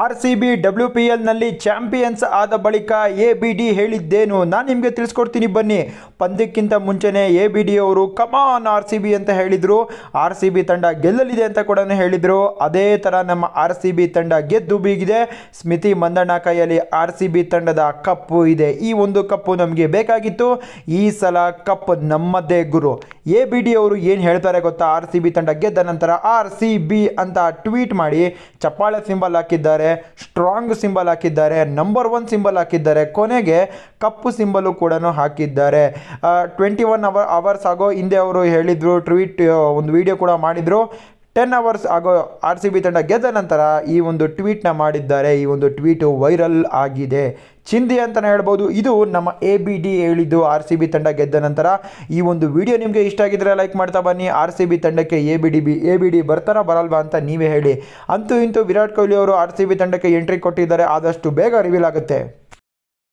R C B W P ಎಲ್ನಲ್ಲಿ champions ಆದ ಬಳಿಕ ಎ ಬಿ ಡಿ ಹೇಳಿದ್ದೇನು ನಾನು ನಿಮಗೆ ತಿಳಿಸ್ಕೊಡ್ತೀನಿ ಬನ್ನಿ ಪಂದ್ಯಕ್ಕಿಂತ ಮುಂಚೆನೇ ಎ ಬಿ ಡಿ ಅವರು ಕಮಾನ್ ಆರ್ ಸಿ ಬಿ ಅಂತ ಹೇಳಿದರು ಆರ್ ಸಿ ಬಿ ತಂಡ ಗೆಲ್ಲಲಿದೆ ಅಂತ ಕೂಡ ಹೇಳಿದರು ಅದೇ ಥರ ನಮ್ಮ ಆರ್ ಸಿ ಬಿ ತಂಡ ಗೆದ್ದು ಬೀಗಿದೆ ಸ್ಮಿತಿ ಮಂದಣ್ಣ ಕೈಯಲ್ಲಿ ಆರ್ ಸಿ ಬಿ ತಂಡದ ಕಪ್ಪು ಇದೆ ಈ ಒಂದು ಕಪ್ಪು ನಮಗೆ ಬೇಕಾಗಿತ್ತು ಈ ಸಲ ಕಪ್ ನಮ್ಮದೇ ಗುರು ಎ ಬಿ ಡಿ ಅವರು ಏನು ಹೇಳ್ತಾರೆ ಗೊತ್ತಾ ಆರ್ ಸಿ ಬಿ ತಂಡ ಗೆದ್ದ ನಂತರ ಆರ್ ಸಿ ಬಿ ಅಂತ ಟ್ವೀಟ್ ಮಾಡಿ ಚಪ್ಪಾಳೆ ಸಿಂಬಲ್ ಹಾಕಿದ್ದಾರೆ ಸ್ಟ್ರಾಂಗ್ ಸಿಂಬಲ್ ಹಾಕಿದ್ದಾರೆ ನಂಬರ್ ಒನ್ ಸಿಂಬಲ್ ಹಾಕಿದ್ದಾರೆ ಕೊನೆಗೆ ಕಪ್ಪು ಸಿಂಬಲು ಕೂಡ ಹಾಕಿದ್ದಾರೆ ಟ್ವೆಂಟಿ ಒನ್ ಅವರ್ ಅವರ್ಸ್ ಆಗೋ ಹಿಂದೆ ಅವರು ಹೇಳಿದರು ಟ್ವೀಟ್ ಒಂದು ವಿಡಿಯೋ ಕೂಡ ಮಾಡಿದರು ಟೆನ್ ಅವರ್ಸ್ ಆಗೋ ಆರ್ ಸಿ ಬಿ ತಂಡ ಗೆದ್ದ ನಂತರ ಈ ಒಂದು ಟ್ವೀಟ್ನ ಮಾಡಿದ್ದಾರೆ ಈ ಒಂದು ಟ್ವೀಟು ವೈರಲ್ ಆಗಿದೆ ಚಿಂದಿ ಅಂತಲೇ ಹೇಳ್ಬೋದು ಇದು ನಮ್ಮ ಎ ಬಿ ಡಿ ಹೇಳಿದ್ದು ಆರ್ ಸಿ ಬಿ ತಂಡ ಗೆದ್ದ ನಂತರ ಈ ಒಂದು ವಿಡಿಯೋ ನಿಮಗೆ ಇಷ್ಟ ಆಗಿದ್ದರೆ ಲೈಕ್ ಮಾಡ್ತಾ ಬನ್ನಿ ಆರ್ ಸಿ ಬಿ ತಂಡಕ್ಕೆ A B D B A B D ಬರ್ತಾರ ಬರಲ್ವಾ ಅಂತ ನೀವೇ ಹೇಳಿ ಅಂತೂ ಇಂತೂ ವಿರಾಟ್ ಕೊಹ್ಲಿ ಅವರು ಆರ್ ಸಿ ಬಿ ತಂಡಕ್ಕೆ ಎಂಟ್ರಿ ಕೊಟ್ಟಿದ್ದಾರೆ ಆದಷ್ಟು ಬೇಗ ರಿವೀಲ್ ಆಗುತ್ತೆ